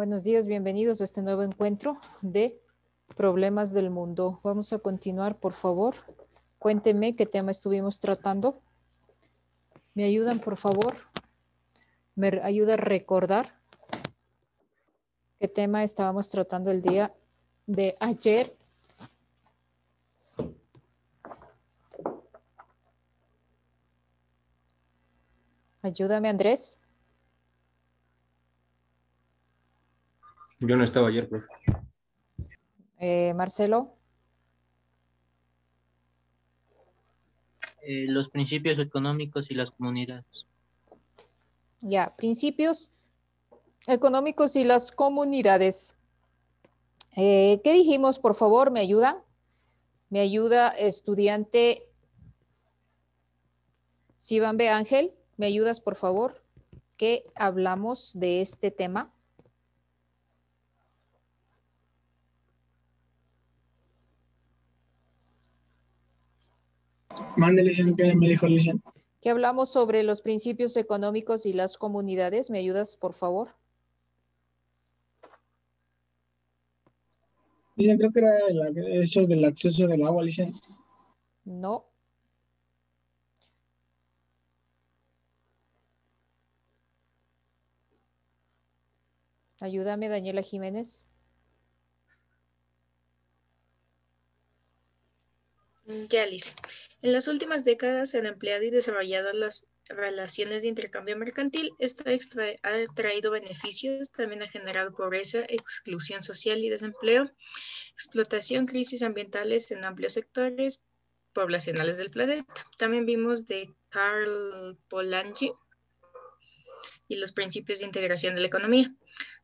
Buenos días, bienvenidos a este nuevo encuentro de problemas del mundo. Vamos a continuar, por favor. Cuénteme qué tema estuvimos tratando. ¿Me ayudan, por favor? ¿Me ayuda a recordar qué tema estábamos tratando el día de ayer Ayúdame, Andrés. Yo no estaba ayer, profe. Eh, Marcelo. Eh, los principios económicos y las comunidades. Ya, principios económicos y las comunidades. Eh, ¿Qué dijimos? Por favor, ¿me ayudan? ¿Me ayuda estudiante Sivan B. Ángel? ¿Me ayudas, por favor? ¿Qué hablamos de este tema? Mándele, que me dijo Alicia Que hablamos sobre los principios económicos y las comunidades. ¿Me ayudas, por favor? creo que era eso del acceso del agua, Alicia. No. Ayúdame, Daniela Jiménez. Ya, Alicia. En las últimas décadas se han empleado y desarrollado las relaciones de intercambio mercantil. Esto ha traído beneficios, también ha generado pobreza, exclusión social y desempleo, explotación, crisis ambientales en amplios sectores poblacionales del planeta. También vimos de Carl Polanyi y los principios de integración de la economía.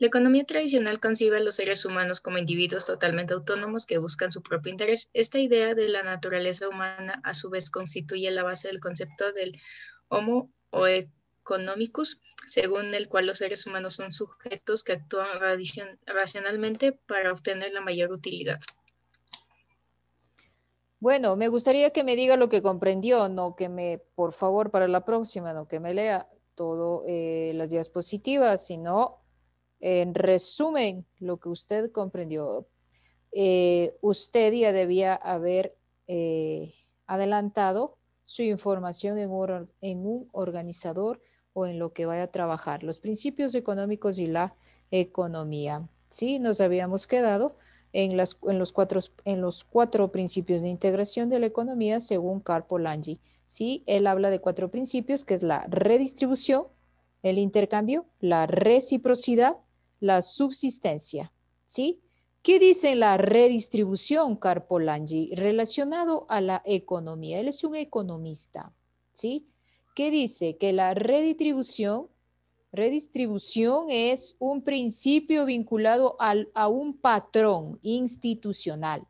La economía tradicional concibe a los seres humanos como individuos totalmente autónomos que buscan su propio interés. Esta idea de la naturaleza humana a su vez constituye la base del concepto del homo o economicus, según el cual los seres humanos son sujetos que actúan racionalmente para obtener la mayor utilidad. Bueno, me gustaría que me diga lo que comprendió, no que me, por favor, para la próxima, no que me lea todas eh, las diapositivas, sino en resumen, lo que usted comprendió, eh, usted ya debía haber eh, adelantado su información en un, organizador o en lo que vaya a trabajar, los principios económicos y la economía. Sí, nos habíamos quedado en, en, los cuatro, en los cuatro principios de integración de la economía según Karl Polanyi. ¿sí? Él habla de cuatro principios, que es la redistribución, el intercambio, la reciprocidad, la subsistencia, ¿sí? ¿Qué dice la redistribución, Carpolangi, relacionado a la economía? Él es un economista, ¿sí? ¿Qué dice? Que la redistribución, redistribución es un principio vinculado al, a un patrón institucional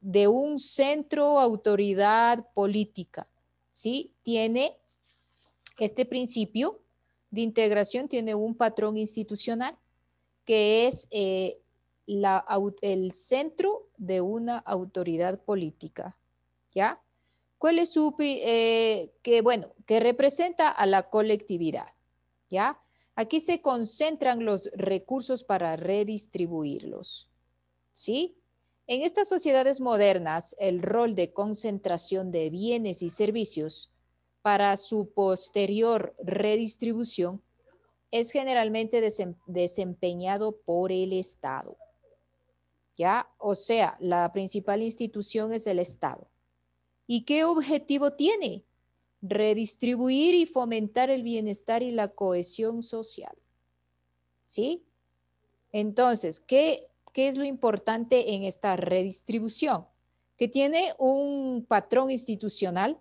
de un centro autoridad política, ¿sí? Tiene este principio de integración, tiene un patrón institucional que es eh, el centro de una autoridad política. ¿Ya? ¿Cuál es su, eh, que bueno, que representa a la colectividad? ¿Ya? Aquí se concentran los recursos para redistribuirlos. ¿Sí? En estas sociedades modernas, el rol de concentración de bienes y servicios para su posterior redistribución es generalmente desempeñado por el Estado. ¿Ya? O sea, la principal institución es el Estado. ¿Y qué objetivo tiene? Redistribuir y fomentar el bienestar y la cohesión social. ¿Sí? Entonces, ¿qué, qué es lo importante en esta redistribución? Que tiene un patrón institucional,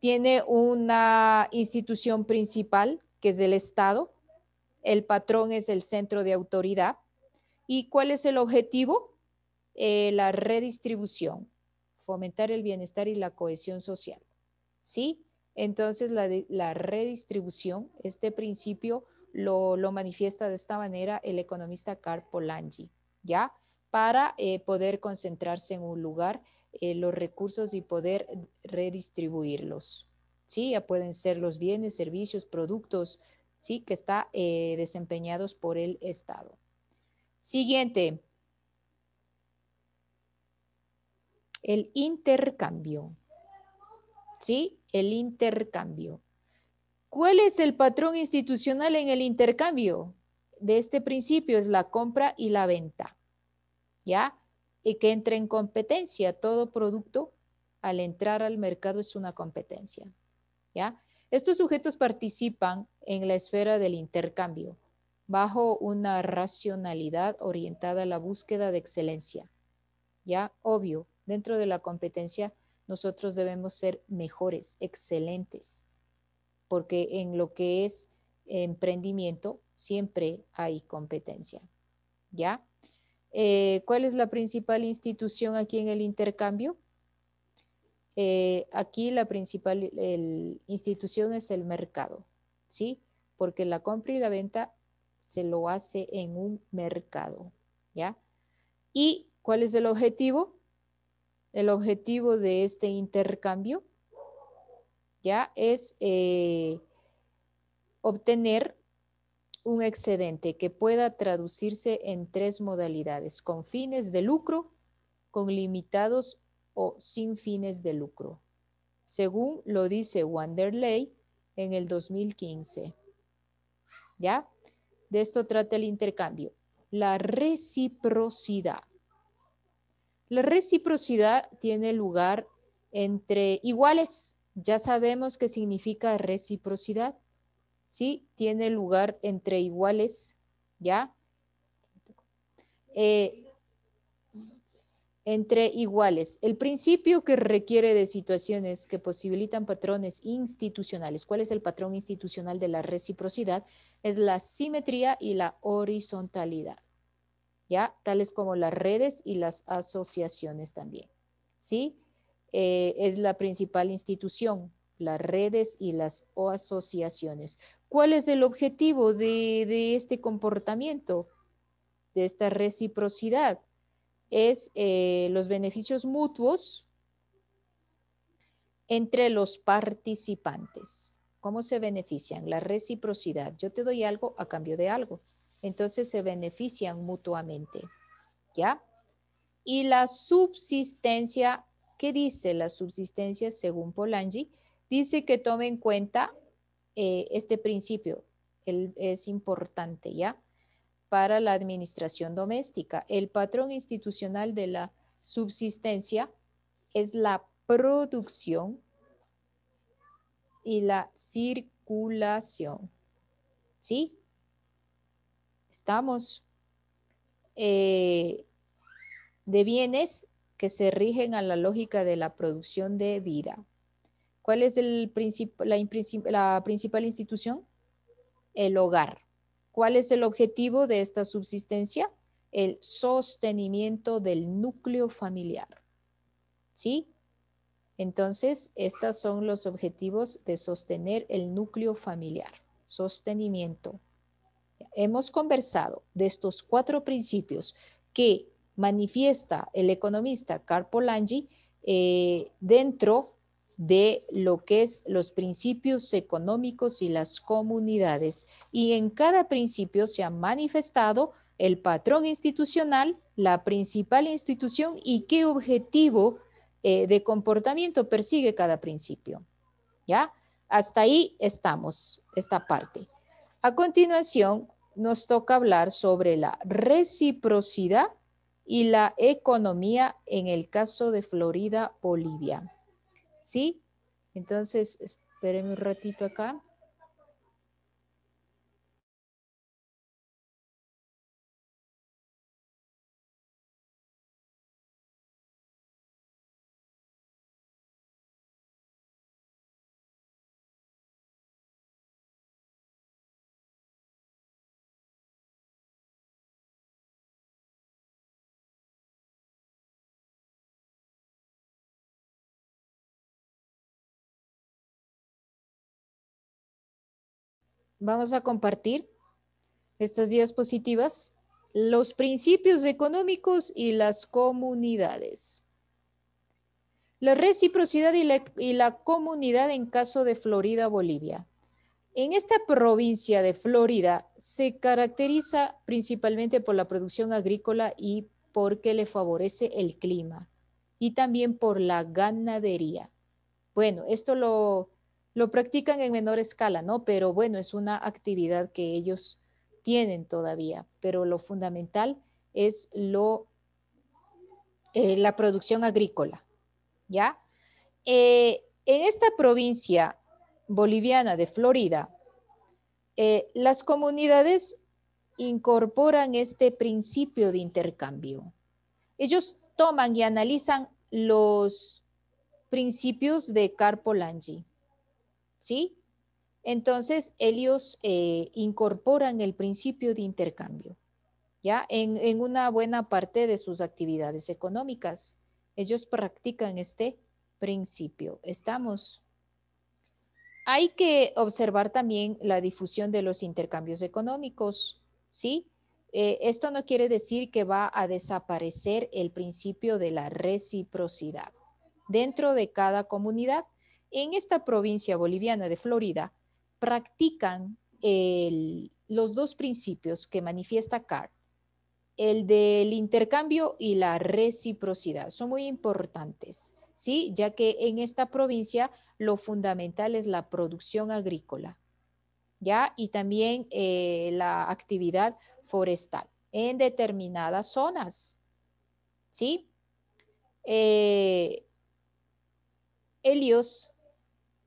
tiene una institución principal que es del Estado, el patrón es el centro de autoridad y cuál es el objetivo, eh, la redistribución, fomentar el bienestar y la cohesión social. ¿Sí? Entonces la, redistribución, este principio lo, manifiesta de esta manera el economista Karl Polanyi, ¿ya? Para eh, poder concentrarse en un lugar eh, los recursos y poder redistribuirlos. ¿sí? Ya pueden ser los bienes, servicios, productos, ¿sí? Que está eh, desempeñados por el Estado. Siguiente. El intercambio. ¿Sí? El intercambio. ¿Cuál es el patrón institucional en el intercambio? De este principio es la compra y la venta. ¿Ya? Y que entre en competencia todo producto al entrar al mercado es una competencia. Estos sujetos participan en la esfera del intercambio bajo una racionalidad orientada a la búsqueda de excelencia. Ya, obvio, dentro de la competencia nosotros debemos ser mejores, excelentes, porque en lo que es emprendimiento siempre hay competencia. ¿Ya? Eh, ¿Cuál es la principal institución aquí en el intercambio? Eh, aquí la principal institución es el mercado, ¿sí? Porque la compra y la venta se lo hace en un mercado, ¿ya? ¿Y cuál es el objetivo? El objetivo de este intercambio, ¿ya? Es eh, obtener un excedente que pueda traducirse en tres modalidades, con fines de lucro, con limitados o sin fines de lucro, según lo dice Wanderley en el 2015. ¿Ya? De esto trata el intercambio. La reciprocidad. La reciprocidad tiene lugar entre iguales. Ya sabemos qué significa reciprocidad. ¿Sí? Tiene lugar entre iguales. ¿Ya? Eh, entre iguales, el principio que requiere de situaciones que posibilitan patrones institucionales. ¿Cuál es el patrón institucional de la reciprocidad? Es la simetría y la horizontalidad, ¿ya? Tales como las redes y las asociaciones también, ¿sí? Eh, es la principal institución, las redes y las asociaciones. ¿Cuál es el objetivo de, de este comportamiento, de esta reciprocidad? es eh, los beneficios mutuos entre los participantes. ¿Cómo se benefician? La reciprocidad. Yo te doy algo a cambio de algo. Entonces se benefician mutuamente. ¿Ya? Y la subsistencia, ¿qué dice la subsistencia según Polanyi? Dice que tome en cuenta eh, este principio. es importante, ¿ya? para la administración doméstica. El patrón institucional de la subsistencia es la producción y la circulación. ¿Sí? Estamos eh, de bienes que se rigen a la lógica de la producción de vida. ¿Cuál es la principal institución? El hogar. ¿Cuál es el objetivo de esta subsistencia? El sostenimiento del núcleo familiar. ¿Sí? Entonces, estos son los objetivos de sostener el núcleo familiar. Sostenimiento. Hemos conversado de estos cuatro principios que manifiesta el economista Carl Polanyi eh, dentro de lo que es los principios económicos y las comunidades. Y en cada principio se ha manifestado el patrón institucional, la principal institución y qué objetivo eh, de comportamiento persigue cada principio. ¿Ya? Hasta ahí estamos, esta parte. A continuación, nos toca hablar sobre la reciprocidad y la economía en el caso de Florida, Bolivia. ¿Sí? Entonces, espérenme un ratito acá. vamos a compartir estas diapositivas, los principios económicos y las comunidades. La reciprocidad y la, y la comunidad en caso de Florida, Bolivia. En esta provincia de Florida se caracteriza principalmente por la producción agrícola y porque le favorece el clima y también por la ganadería. Bueno, esto lo, lo practican en menor escala, ¿no? Pero bueno, es una actividad que ellos tienen todavía, pero lo fundamental es lo, eh, la producción agrícola, ¿ya? Eh, en esta provincia boliviana de Florida, eh, las comunidades incorporan este principio de intercambio. Ellos toman y analizan los principios de Carpolangi. ¿sí? Entonces, ellos eh, incorporan el principio de intercambio, ¿ya? En, una buena parte de sus actividades económicas. Ellos practican este principio. Estamos. Hay que observar también la difusión de los intercambios económicos, ¿sí? Eh, esto no quiere decir que va a desaparecer el principio de la reciprocidad dentro de cada comunidad en esta provincia boliviana de Florida practican los dos principios que manifiesta Carr, el del intercambio y la reciprocidad. Son muy importantes, ¿sí? ya que en esta provincia lo fundamental es la producción agrícola ¿ya? y también eh, la actividad forestal en determinadas zonas. ¿sí? Eh,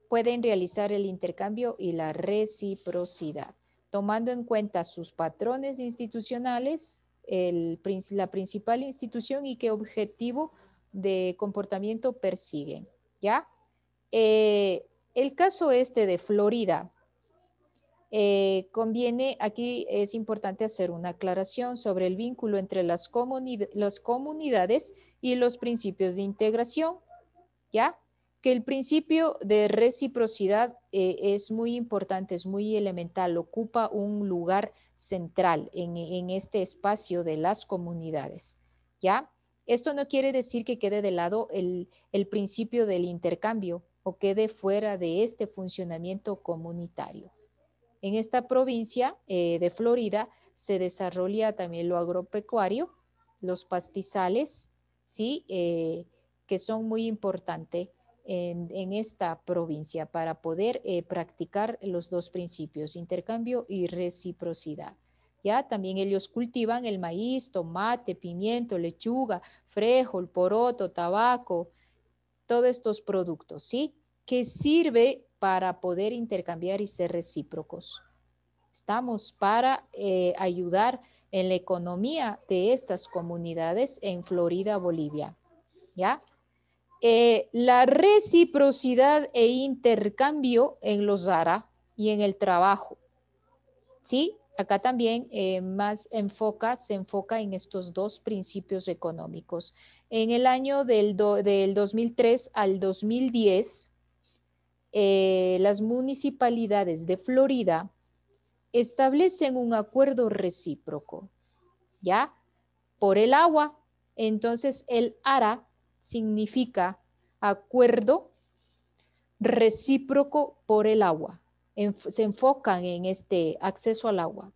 pueden realizar el intercambio y la reciprocidad, tomando en cuenta sus patrones institucionales, la principal institución y qué objetivo de comportamiento persiguen. ¿Ya? Eh, el caso este de Florida, eh, conviene, aquí es importante hacer una aclaración sobre el vínculo entre las, las comunidades y los principios de integración, ¿ya? que el principio de reciprocidad eh, es muy importante, es muy elemental, ocupa un lugar central en, este espacio de las comunidades. ¿Ya? Esto no quiere decir que quede de lado el, principio del intercambio o quede fuera de este funcionamiento comunitario. En esta provincia eh, de Florida se desarrolla también lo agropecuario, los pastizales, ¿sí? Eh, que son muy importantes en, esta provincia para poder eh, practicar los dos principios, intercambio y reciprocidad. ¿Ya? También ellos cultivan el maíz, tomate, pimiento, lechuga, frejol, poroto, tabaco, todos estos productos, ¿sí? Que sirve para poder intercambiar y ser recíprocos. Estamos para eh, ayudar en la economía de estas comunidades en Florida, Bolivia. ¿Ya? Eh, la reciprocidad e intercambio en los ARA y en el trabajo. ¿Sí? Acá también eh, más enfoca, se enfoca en estos dos principios económicos. En el año del, 2003 al 2010, eh, las municipalidades de Florida establecen un acuerdo recíproco, ¿ya? Por el agua. Entonces, el ARA significa acuerdo recíproco por el agua. se enfocan en este acceso al agua,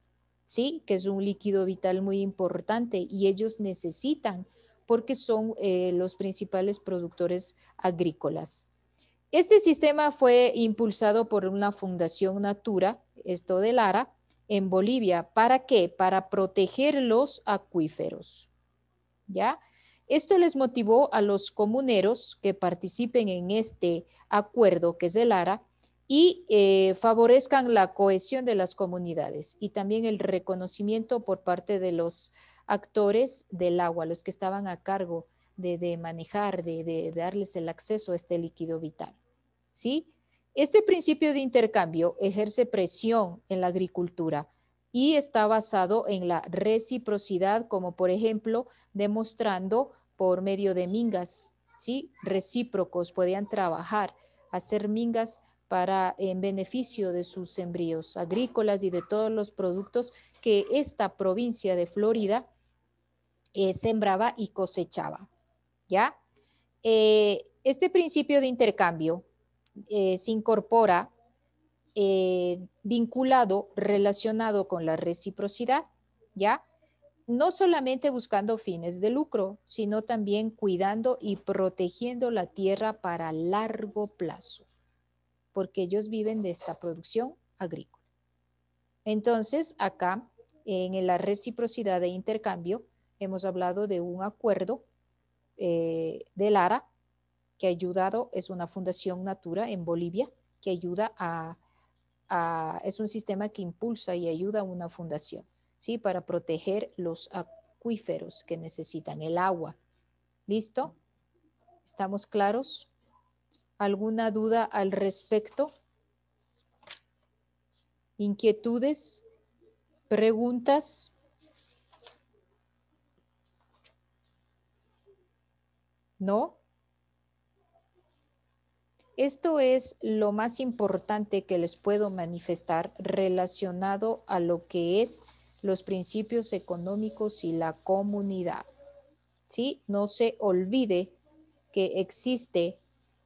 ¿sí? Que es un líquido vital muy importante y ellos necesitan porque son eh, los principales productores agrícolas. Este sistema fue impulsado por una fundación Natura, esto de Lara, en Bolivia. ¿Para qué? Para proteger los acuíferos. ¿Ya? Esto les motivó a los comuneros que participen en este acuerdo que es el ARA y eh, favorezcan la cohesión de las comunidades y también el reconocimiento por parte de los actores del agua, los que estaban a cargo de, manejar, de, de, darles el acceso a este líquido vital. ¿sí? Este principio de intercambio ejerce presión en la agricultura y está basado en la reciprocidad, como por ejemplo demostrando por medio de mingas, ¿sí? Recíprocos, podían trabajar, hacer mingas para en beneficio de sus sembríos agrícolas y de todos los productos que esta provincia de Florida eh, sembraba y cosechaba. ¿Ya? Eh, este principio de intercambio eh, se incorpora vinculado, relacionado con la reciprocidad, ¿ya? no solamente buscando fines de lucro, sino también cuidando y protegiendo la tierra para largo plazo, porque ellos viven de esta producción agrícola. Entonces, acá, en la reciprocidad de intercambio, hemos hablado de un acuerdo eh, de Lara, que ha ayudado, es una fundación Natura en Bolivia, que ayuda a, es un sistema que impulsa y ayuda a una fundación. ¿sí? Para proteger los acuíferos que necesitan el agua. ¿Listo? ¿Estamos claros? ¿Alguna duda al respecto? ¿Inquietudes? ¿Preguntas? ¿No? Esto es lo más importante que les puedo manifestar relacionado a lo que es los principios económicos y la comunidad. ¿Sí? No se olvide que existe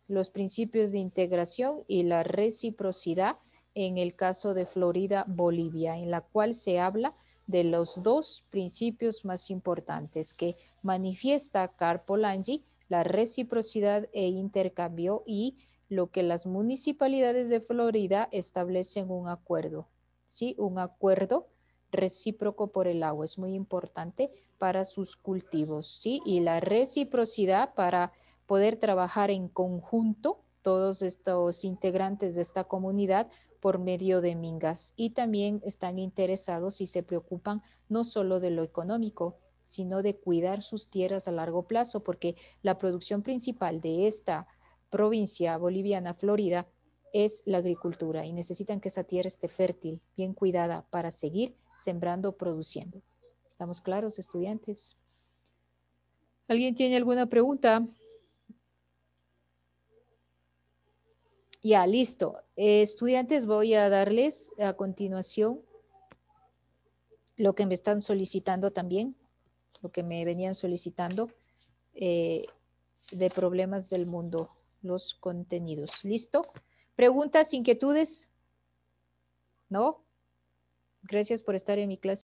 los principios de integración y la reciprocidad en el caso de Florida, Bolivia, en la cual se habla de los dos principios más importantes que manifiesta Carpolangi, la reciprocidad e intercambio y lo que las municipalidades de Florida establecen un acuerdo, ¿sí? Un acuerdo recíproco por el agua. Es muy importante para sus cultivos, ¿sí? Y la reciprocidad para poder trabajar en conjunto todos estos integrantes de esta comunidad por medio de mingas. Y también están interesados y se preocupan no solo de lo económico, sino de cuidar sus tierras a largo plazo, porque la producción principal de esta provincia boliviana, Florida, es la agricultura y necesitan que esa tierra esté fértil, bien cuidada para seguir sembrando, produciendo. ¿Estamos claros, estudiantes? ¿Alguien tiene alguna pregunta? Ya, listo. Eh, estudiantes, voy a darles a continuación lo que me están solicitando también, lo que me venían solicitando eh, de problemas del mundo, los contenidos. ¿Listo? ¿Preguntas, inquietudes? ¿No? Gracias por estar en mi clase.